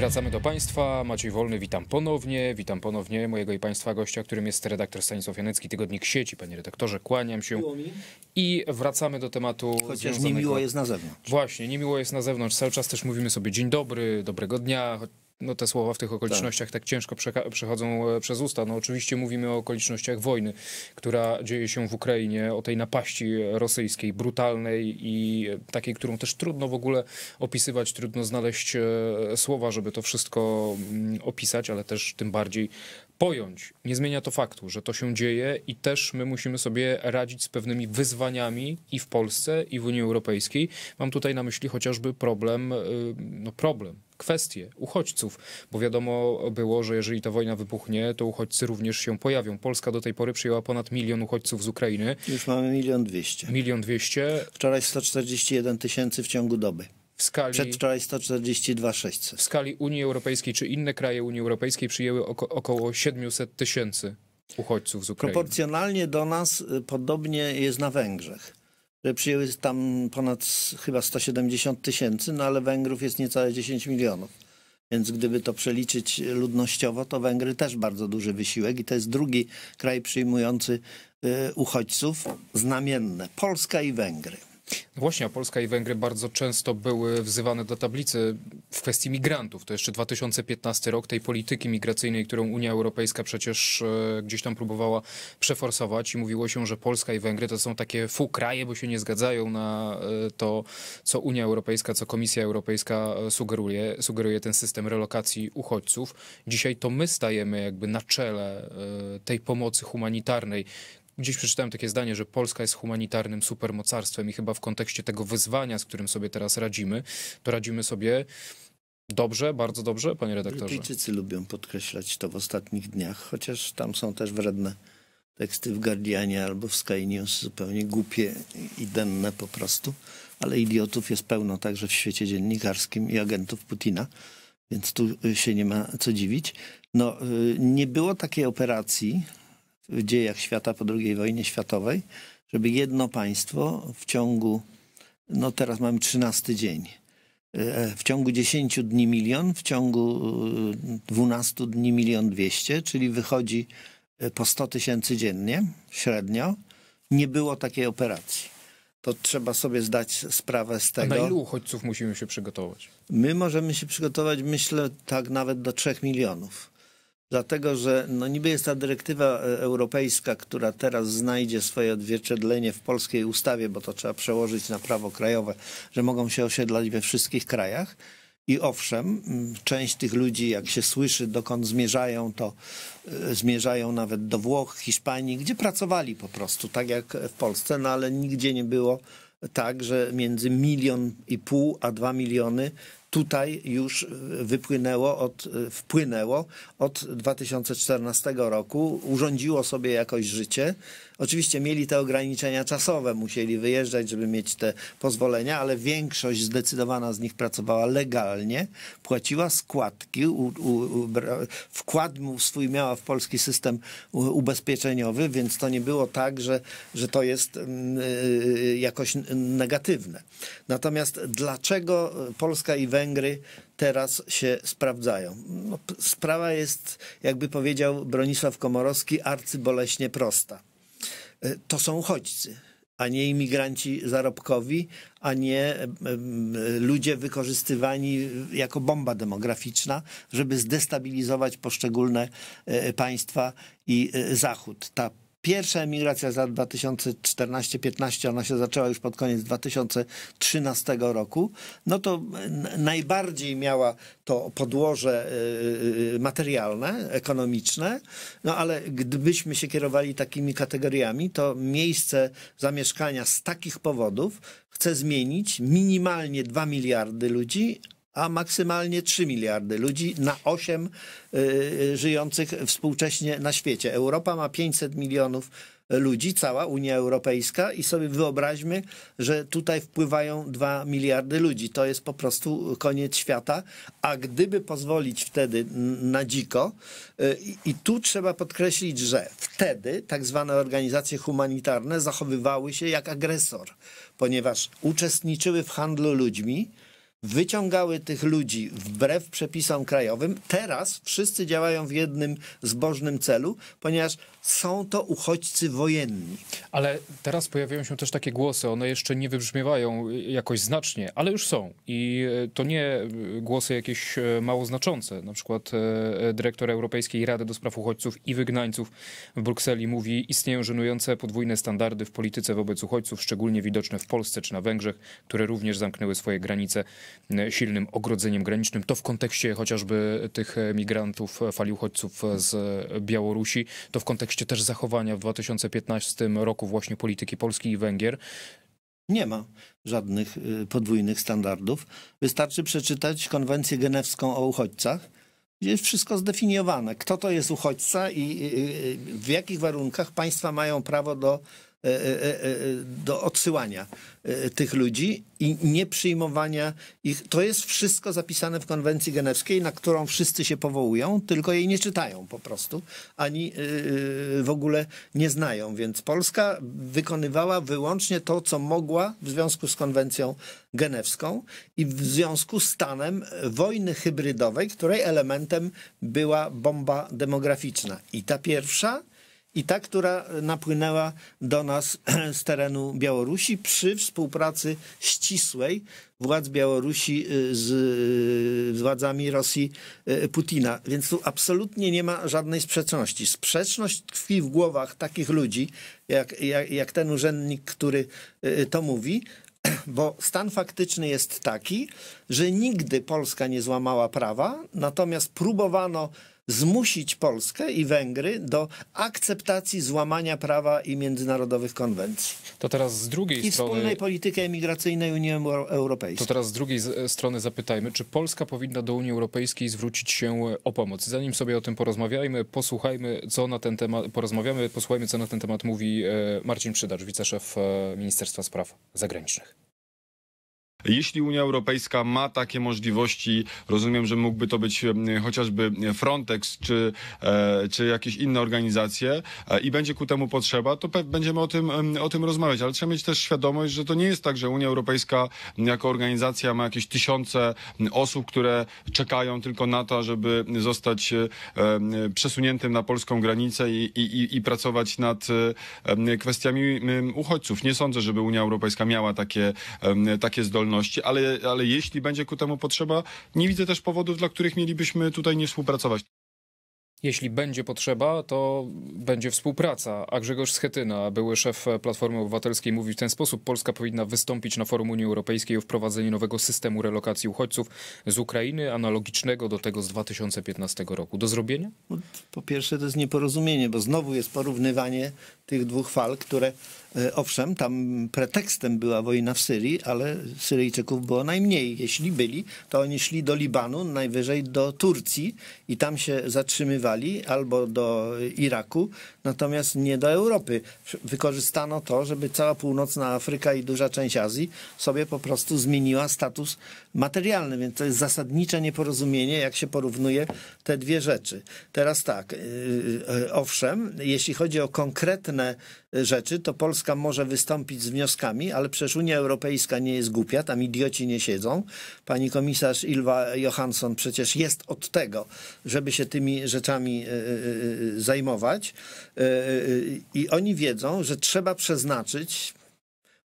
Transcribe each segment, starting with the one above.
Wracamy do Państwa. Maciej Wolny, witam ponownie. Witam ponownie mojego i Państwa gościa, którym jest redaktor Stanisław Janecki, Tygodnik Sieci. Panie redaktorze, kłaniam się. I wracamy do tematu Chociaż niemiło jest na zewnątrz. Właśnie, niemiło jest na zewnątrz. Cały czas też mówimy sobie dzień dobry, dobrego dnia, no, te słowa w tych okolicznościach tak, tak ciężko przechodzą e, przez usta. No, oczywiście mówimy o okolicznościach wojny, która dzieje się w Ukrainie, o tej napaści rosyjskiej, brutalnej i e, takiej, którą też trudno w ogóle opisywać, trudno znaleźć e, słowa, żeby to wszystko mm, opisać, ale też tym bardziej pojąć. Nie zmienia to faktu, że to się dzieje i też my musimy sobie radzić z pewnymi wyzwaniami i w Polsce, i w Unii Europejskiej. Mam tutaj na myśli chociażby problem, y, no problem, kwestię uchodźców, bo wiadomo było, że jeżeli ta wojna wybuchnie, to uchodźcy również się pojawią. Polska do tej pory przyjęła ponad milion uchodźców z Ukrainy. Już mamy milion dwieście. Milion dwieście. Wczoraj 141 tysięcy w ciągu doby w skali... Przedwczoraj 142 600. W skali Unii Europejskiej czy inne kraje Unii Europejskiej przyjęły oko około 700 tysięcy uchodźców z Ukrainy. Proporcjonalnie do nas y, podobnie jest na Węgrzech. Przyjęły tam ponad chyba 170 tysięcy, no ale Węgrów jest niecałe 10 milionów. Więc gdyby to przeliczyć ludnościowo, to Węgry też bardzo duży wysiłek i to jest drugi kraj przyjmujący y, uchodźców, znamienne Polska i Węgry. No właśnie, a Polska i Węgry bardzo często były wzywane do tablicy w kwestii migrantów. To jeszcze 2015 rok tej polityki migracyjnej, którą Unia Europejska przecież e, gdzieś tam próbowała przeforsować i mówiło się, że Polska i Węgry to są takie fu kraje, bo się nie zgadzają na e, to, co Unia Europejska, co Komisja Europejska e, sugeruje, sugeruje ten system relokacji uchodźców. Dzisiaj to my stajemy jakby na czele tej pomocy humanitarnej, Gdzieś przeczytałem takie zdanie, że Polska jest humanitarnym supermocarstwem i chyba w kontekście tego wyzwania, z którym sobie teraz radzimy, to radzimy sobie Dobrze, bardzo dobrze, panie redaktorze. Brytyjczycy lubią podkreślać to w ostatnich dniach, chociaż tam są też wredne teksty w Guardianie albo w Sky News, zupełnie głupie i denne po prostu, ale idiotów jest pełno także w świecie dziennikarskim i agentów Putina, więc tu się nie ma co dziwić. No, y, nie było takiej operacji w dziejach świata po II wojnie światowej, żeby jedno państwo w ciągu, no teraz mamy 13 dzień, e, w ciągu 10 dni milion, w ciągu 12 e, dni milion 200, czyli wychodzi e, po 100 tysięcy dziennie średnio. Nie było takiej operacji to trzeba sobie zdać sprawę z tego. A na ilu uchodźców musimy się przygotować? My możemy się przygotować, myślę, tak nawet do 3 milionów dlatego że no niby jest ta dyrektywa e, europejska, która teraz znajdzie swoje odzwierciedlenie w polskiej ustawie, bo to trzeba przełożyć na prawo krajowe, że mogą się osiedlać we wszystkich krajach. I owszem, część tych ludzi, jak się słyszy, dokąd zmierzają, to e, zmierzają nawet do Włoch, Hiszpanii, gdzie pracowali po prostu, tak jak w Polsce, no ale nigdzie nie było tak, że między milion i pół a dwa miliony tutaj już e, wypłynęło od, e, wpłynęło od 2014 roku, urządziło sobie jakoś życie. Oczywiście mieli te ograniczenia czasowe, musieli wyjeżdżać, żeby mieć te pozwolenia, ale większość zdecydowana z nich pracowała legalnie, płaciła składki, u, u, wkład swój miała w polski system ubezpieczeniowy, więc to nie było tak, że, że to jest mm, e, jakoś negatywne. Natomiast dlaczego Polska i Węgry Węgry teraz się sprawdzają. No, sprawa jest, jakby powiedział Bronisław Komorowski, arcyboleśnie prosta. E, to są uchodźcy, a nie imigranci zarobkowi, a nie e, e, ludzie wykorzystywani jako bomba demograficzna, żeby zdestabilizować poszczególne państwa i Zachód. Ta Pierwsza emigracja z 2014-15, ona się zaczęła już pod koniec 2013 roku, no to najbardziej miała to podłoże y, y, y, materialne, ekonomiczne, no ale gdybyśmy się kierowali takimi kategoriami, to miejsce zamieszkania z takich powodów chce zmienić minimalnie 2 miliardy ludzi, a maksymalnie 3 miliardy ludzi na 8 y, y, żyjących współcześnie na świecie. Europa ma 500 milionów ludzi, cała Unia Europejska i sobie wyobraźmy, że tutaj wpływają 2 miliardy ludzi. To jest po prostu koniec świata, a gdyby pozwolić wtedy na dziko y, i tu trzeba podkreślić, że wtedy tak zwane organizacje humanitarne zachowywały się jak agresor, ponieważ uczestniczyły w handlu ludźmi, wyciągały tych ludzi wbrew przepisom krajowym. Teraz wszyscy działają w jednym zbożnym celu, ponieważ są to uchodźcy wojenni. Ale teraz pojawiają się też takie głosy, one jeszcze nie wybrzmiewają jakoś znacznie, ale już są. I e, to nie e, głosy jakieś e, mało znaczące. Na przykład dyrektor Europejskiej Rady do Spraw Uchodźców i Wygnańców w Brukseli mówi, istnieją żenujące podwójne standardy w polityce wobec uchodźców, szczególnie widoczne w Polsce czy na Węgrzech, które również zamknęły swoje granice silnym ogrodzeniem granicznym. To w kontekście chociażby tych migrantów, fali uchodźców z Białorusi, to w kontekście też zachowania w 2015 roku właśnie polityki Polski i Węgier. Nie ma żadnych y, podwójnych standardów. Wystarczy przeczytać konwencję genewską o uchodźcach, gdzie jest wszystko zdefiniowane, kto to jest uchodźca i y, y, w jakich warunkach państwa mają prawo do E, e, e, do odsyłania tych ludzi i nie przyjmowania ich. To jest wszystko zapisane w konwencji genewskiej, na którą wszyscy się powołują, tylko jej nie czytają po prostu, ani w ogóle nie znają. Więc Polska wykonywała wyłącznie to, co mogła w związku z konwencją genewską i w związku z stanem wojny hybrydowej, której elementem była bomba demograficzna. I ta pierwsza i ta, która napłynęła do nas z terenu Białorusi przy współpracy ścisłej władz Białorusi y, y, z władzami Rosji y, Putina. Więc tu absolutnie nie ma żadnej sprzeczności. Sprzeczność tkwi w głowach takich ludzi, jak, jak, jak ten urzędnik, który to mówi, bo stan faktyczny jest taki, że nigdy Polska nie złamała prawa, natomiast próbowano zmusić Polskę i Węgry do akceptacji złamania prawa i międzynarodowych konwencji. To teraz z drugiej I strony. wspólnej polityki emigracyjnej Unii Europejskiej. To teraz z drugiej strony zapytajmy, czy Polska powinna do Unii Europejskiej zwrócić się o pomoc? Zanim sobie o tym porozmawiajmy, posłuchajmy, co na ten temat porozmawiamy, posłuchajmy, co na ten temat mówi e, Marcin Przydacz, wiceszef e, Ministerstwa Spraw Zagranicznych. Jeśli Unia Europejska ma takie możliwości, rozumiem, że mógłby to być chociażby Frontex czy, e, czy jakieś inne organizacje e, i będzie ku temu potrzeba, to będziemy o tym, o tym rozmawiać. Ale trzeba mieć też świadomość, że to nie jest tak, że Unia Europejska jako organizacja ma jakieś tysiące osób, które czekają tylko na to, żeby zostać e, przesuniętym na polską granicę i, i, i pracować nad kwestiami uchodźców. Nie sądzę, żeby Unia Europejska miała takie, takie zdolności ale, ale jeśli będzie ku temu potrzeba, nie widzę też powodów, dla których mielibyśmy tutaj nie współpracować. Jeśli będzie potrzeba, to będzie współpraca. A Grzegorz Schetyna, były szef Platformy Obywatelskiej, mówi w ten sposób: Polska powinna wystąpić na forum Unii Europejskiej o wprowadzenie nowego systemu relokacji uchodźców z Ukrainy, analogicznego do tego z 2015 roku. Do zrobienia? No, po pierwsze, to jest nieporozumienie, bo znowu jest porównywanie tych dwóch fal, które E, owszem, tam pretekstem była wojna w Syrii, ale Syryjczyków było najmniej. Jeśli byli, to oni szli do Libanu, najwyżej do Turcji i tam się zatrzymywali albo do Iraku, natomiast nie do Europy. Wykorzystano to, żeby cała północna Afryka i duża część Azji sobie po prostu zmieniła status materialny, więc to jest zasadnicze nieporozumienie, jak się porównuje te dwie rzeczy. Teraz tak, e, e, owszem, jeśli chodzi o konkretne rzeczy, to Polska Polska może wystąpić z wnioskami, ale przecież Unia Europejska nie jest głupia, tam idioci nie siedzą. Pani komisarz Ilwa Johansson przecież jest od tego, żeby się tymi rzeczami e, e, e, zajmować. I oni wiedzą, że trzeba przeznaczyć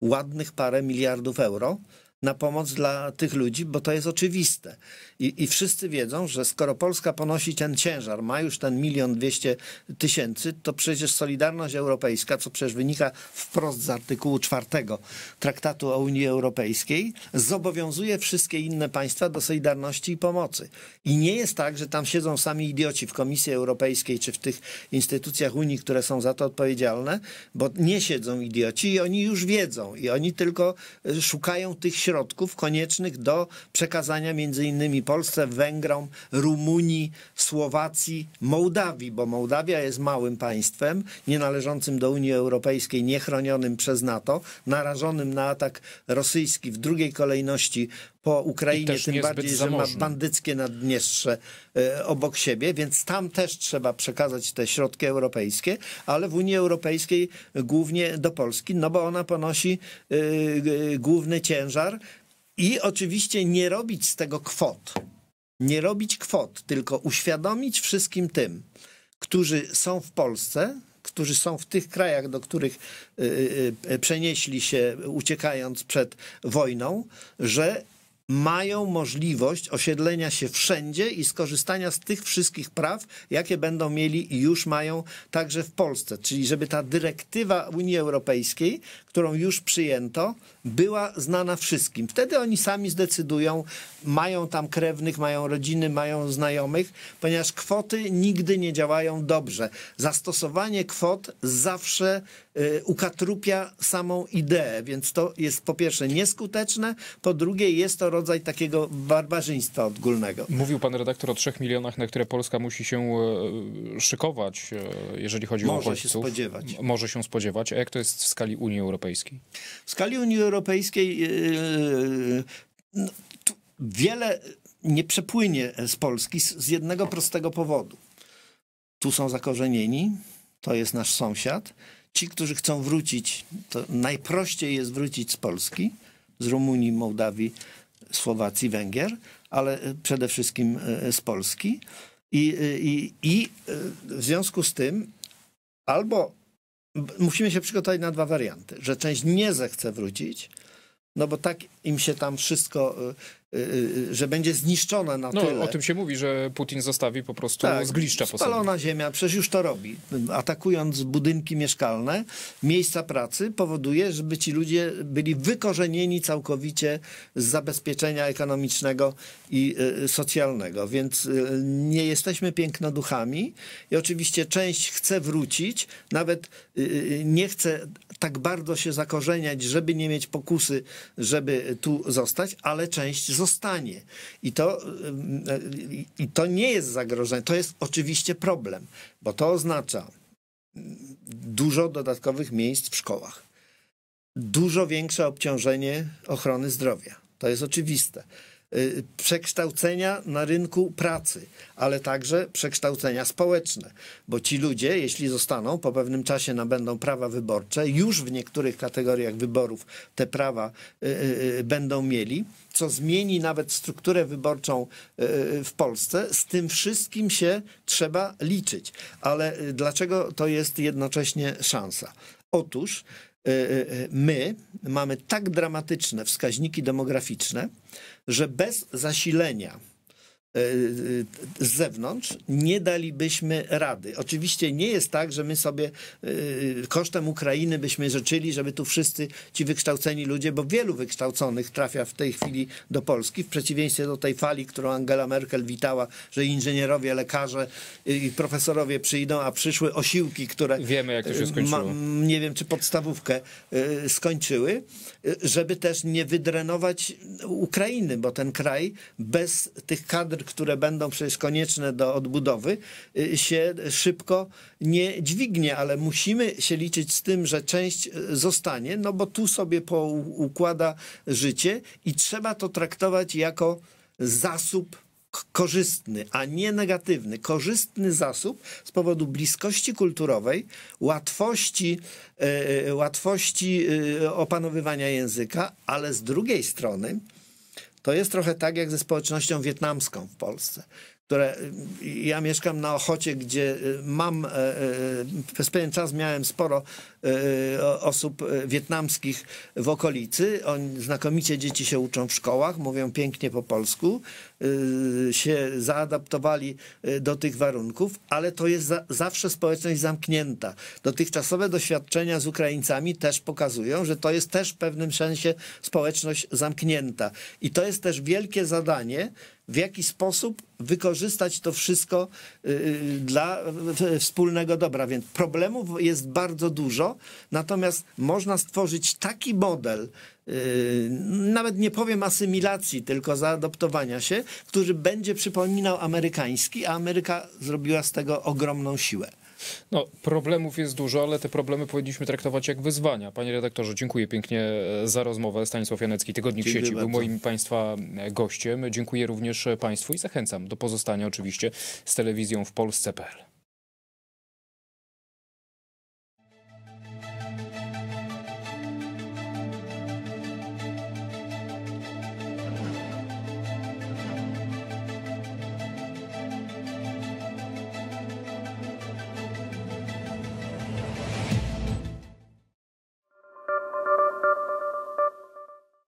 ładnych parę miliardów euro na pomoc dla tych ludzi, bo to jest oczywiste. I, i wszyscy wiedzą, że skoro Polska ponosi ten ciężar, ma już ten milion dwieście tysięcy, to przecież Solidarność Europejska, co przecież wynika wprost z artykułu czwartego Traktatu o Unii Europejskiej, zobowiązuje wszystkie inne państwa do solidarności i pomocy. I nie jest tak, że tam siedzą sami idioci w Komisji Europejskiej czy w tych instytucjach Unii, które są za to odpowiedzialne, bo nie siedzą idioci i oni już wiedzą i oni tylko e, szukają tych środków koniecznych do przekazania między innymi Polsce, Węgrom, Rumunii, Słowacji, Mołdawii, bo Mołdawia jest małym państwem, nie należącym do Unii Europejskiej, niechronionym przez NATO, narażonym na atak rosyjski, w drugiej kolejności po Ukrainie, tym bardziej, że ma bandyckie Naddniestrze e, obok siebie, więc tam też trzeba przekazać te środki europejskie, ale w Unii Europejskiej głównie do Polski, no bo ona ponosi e, główny ciężar i oczywiście nie robić z tego kwot. Nie robić kwot, tylko uświadomić wszystkim tym, którzy są w Polsce, którzy są w tych krajach, do których e, przenieśli się, uciekając przed wojną, że mają możliwość osiedlenia się wszędzie i skorzystania z tych wszystkich praw, jakie będą mieli i już mają także w Polsce. Czyli żeby ta dyrektywa Unii Europejskiej, którą już przyjęto, była znana wszystkim. Wtedy oni sami zdecydują, mają tam krewnych, mają rodziny, mają znajomych, ponieważ kwoty nigdy nie działają dobrze. Zastosowanie kwot zawsze y, ukatrupia samą ideę, więc to jest po pierwsze nieskuteczne, po drugie jest to rodzaj takiego barbarzyństwa odgólnego. Mówił pan redaktor o trzech milionach, na które Polska musi się e, szykować, e, jeżeli chodzi może o uchodźców. Może się spodziewać. Może się spodziewać. A jak to jest w skali Unii Europejskiej? W skali Unii Europejskiej yy, no, wiele nie przepłynie z Polski z, z jednego prostego powodu. Tu są zakorzenieni, to jest nasz sąsiad. Ci, którzy chcą wrócić, to najprościej jest wrócić z Polski, z Rumunii, Mołdawii, Słowacji, Węgier, ale e, przede wszystkim e, e, z Polski. I, i, i w związku z tym albo musimy się przygotować na dwa warianty, że część nie zechce wrócić, no bo tak im się tam wszystko Y, y, że będzie zniszczone na no, tyle. O tym się mówi, że Putin zostawi po prostu tak, zgliszcza po sobie. Spalona ziemia, przecież już to robi. Atakując budynki mieszkalne, miejsca pracy, powoduje, żeby ci ludzie byli wykorzenieni całkowicie z zabezpieczenia ekonomicznego i y, socjalnego. Więc nie jesteśmy pięknoduchami i oczywiście część chce wrócić, nawet nie chce tak bardzo się zakorzeniać, żeby nie mieć pokusy, żeby tu zostać, ale część zostanie. I to, y, y, y, I to nie jest zagrożenie, to jest oczywiście problem, bo to oznacza dużo dodatkowych miejsc w szkołach, dużo większe obciążenie ochrony zdrowia. To jest oczywiste. Y, przekształcenia na rynku pracy, ale także przekształcenia społeczne, bo ci ludzie, jeśli zostaną, po pewnym czasie nabędą prawa wyborcze, już w niektórych kategoriach wyborów te prawa y, y, będą mieli, co zmieni nawet strukturę wyborczą w Polsce. Z tym wszystkim się trzeba liczyć, ale dlaczego to jest jednocześnie szansa? Otóż my mamy tak dramatyczne wskaźniki demograficzne, że bez zasilenia E, e, z zewnątrz, nie dalibyśmy rady. Oczywiście nie jest tak, że my sobie e, kosztem Ukrainy byśmy życzyli, żeby tu wszyscy ci wykształceni ludzie, bo wielu wykształconych trafia w tej chwili do Polski, w przeciwieństwie do tej fali, którą Angela Merkel witała, że inżynierowie, lekarze i profesorowie przyjdą, a przyszły osiłki, które wiemy, jak to się skończyło. Ma, nie wiem, czy podstawówkę skończyły, żeby też nie wydrenować Ukrainy, bo ten kraj bez tych kadr, które będą przecież konieczne do odbudowy, y, się szybko nie dźwignie, ale musimy się liczyć z tym, że część y, zostanie, no bo tu sobie poukłada życie i trzeba to traktować jako zasób korzystny, a nie negatywny, korzystny zasób z powodu bliskości kulturowej, łatwości, y, łatwości opanowywania języka, ale z drugiej strony, to jest trochę tak jak ze społecznością wietnamską w Polsce które y, ja mieszkam na Ochocie, gdzie y, mam, e, e, przez pewien czas miałem sporo e, osób wietnamskich w okolicy. Oni znakomicie dzieci się uczą w szkołach, mówią pięknie po polsku, y, się zaadaptowali do tych warunków, ale to jest zawsze społeczność zamknięta. Dotychczasowe doświadczenia z Ukraińcami też pokazują, że to jest też w pewnym sensie społeczność zamknięta. I to jest też wielkie zadanie, w jaki sposób wykorzystać to wszystko y, y, dla wspólnego dobra. Więc problemów jest bardzo dużo, natomiast można stworzyć taki model, y, nawet nie powiem asymilacji, tylko zaadoptowania się, który będzie przypominał amerykański, a Ameryka zrobiła z tego ogromną siłę. No, problemów jest dużo, ale te problemy powinniśmy traktować jak wyzwania. Panie redaktorze, dziękuję pięknie e, za rozmowę. Stanisław Janecki, Tygodnik dziękuję Sieci, bardzo. był moim Państwa e, gościem. Dziękuję również e, Państwu i zachęcam do pozostania oczywiście z telewizją w Polsce.pl.